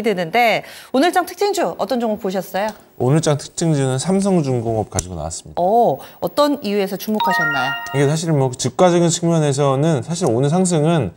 듣게 되는데 오늘장 특징주 어떤 종목 보셨어요? 오늘장 특징주는 삼성중공업 가지고 나왔습니다. 어, 어떤 이유에서 주목하셨나요? 이게 사실 뭐 즉가적인 측면에서는 사실 오늘 상승은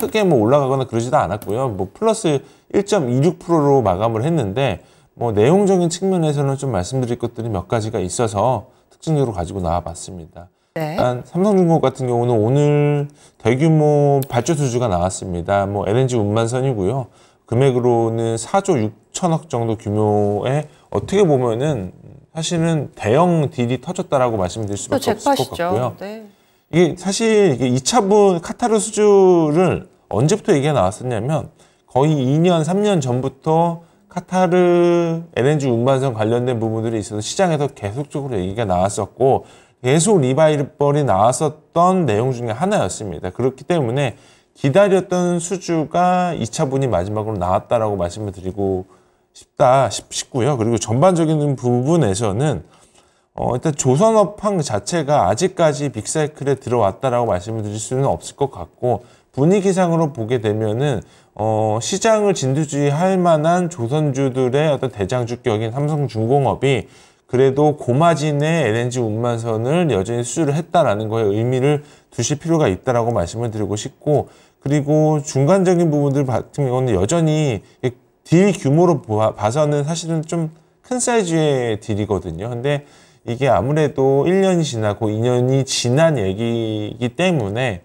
크게 뭐 올라가거나 그러지도 않았고요. 뭐 플러스 1.26%로 마감을 했는데 뭐 내용적인 측면에서는 좀 말씀드릴 것들이 몇 가지가 있어서 특징적으로 가지고 나와봤습니다. 네. 일단 삼성중공업 같은 경우는 오늘 대규모 발주 수주가 나왔습니다. 뭐 LNG 운반선이고요. 금액으로는 4조 6천억 정도 규모에 어떻게 보면은 사실은 대형 딜이 터졌다라고 말씀드릴 수밖에 없을 것 같고요. 네. 이게 사실 이게 2차분 카타르 수주를 언제부터 얘기가 나왔었냐면 거의 2년, 3년 전부터 카타르 LNG 운반선 관련된 부분들이 있어서 시장에서 계속적으로 얘기가 나왔었고 계속 리바이벌이 나왔었던 내용 중에 하나였습니다. 그렇기 때문에 기다렸던 수주가 2차 분이 마지막으로 나왔다라고 말씀을 드리고 싶다 싶고요. 그리고 전반적인 부분에서는 어, 일단 조선업황 자체가 아직까지 빅사이클에 들어왔다라고 말씀을 드릴 수는 없을 것 같고 분위기상으로 보게 되면은 어, 시장을 진두지휘할 만한 조선주들의 어떤 대장주격인 삼성중공업이 그래도 고마진의 LNG 운반선을 여전히 수주를 했다라는 거에 의미를 두실 필요가 있다라고 말씀을 드리고 싶고 그리고 중간적인 부분들 같은 경우는 여전히 딜 규모로 봐서는 사실은 좀 큰 사이즈의 딜이거든요. 근데 이게 아무래도 1년이 지나고 2년이 지난 얘기이기 때문에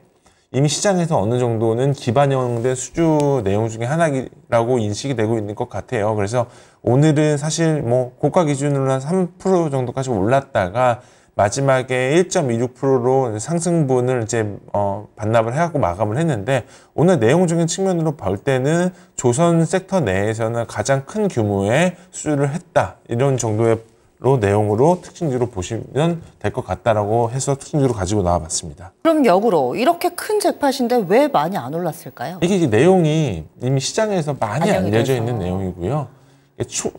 이미 시장에서 어느 정도는 기반형된 수주 내용 중에 하나라고 인식이 되고 있는 것 같아요. 그래서 오늘은 사실 뭐 고가 기준으로 한 3% 정도까지 올랐다가 마지막에 1.26%로 상승분을 이제 어 반납을 해갖고 마감을 했는데 오늘 내용적인 측면으로 볼 때는 조선 섹터 내에서는 가장 큰 규모의 수주를 했다 이런 정도의 로 내용으로 특징주로 보시면 될 것 같다라고 해서 특징주로 가지고 나와봤습니다. 그럼 역으로 이렇게 큰 잭팟인데 왜 많이 안 올랐을까요? 이게 내용이 이미 시장에서 많이 알려져 돼서. 있는 내용이고요.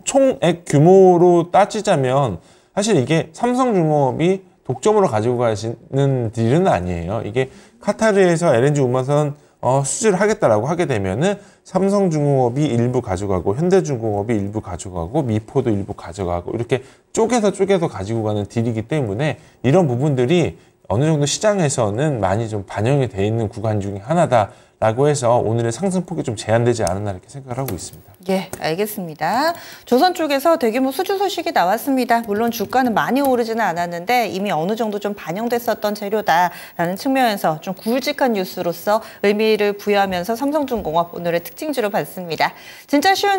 총액 규모로 따지자면 사실 이게 삼성중공업이 독점으로 가지고 가시는 딜은 아니에요. 이게 카타르에서 LNG 운반선 어, 수주를 하겠다라고 하게 되면은 삼성중공업이 일부 가져가고 현대중공업이 일부 가져가고 미포도 일부 가져가고 이렇게 쪼개서 쪼개서 가지고 가는 딜이기 때문에 이런 부분들이 어느 정도 시장에서는 많이 좀 반영이 돼 있는 구간 중에 하나다. 라고 해서 오늘의 상승폭이 좀 제한되지 않았나 이렇게 생각을 하고 있습니다. 예, 알겠습니다. 조선 쪽에서 대규모 수주 소식이 나왔습니다. 물론 주가는 많이 오르지는 않았는데 이미 어느 정도 좀 반영됐었던 재료다라는 측면에서 좀 굵직한 뉴스로서 의미를 부여하면서 삼성중공업 오늘의 특징주로 봤습니다. 진짜 쉬운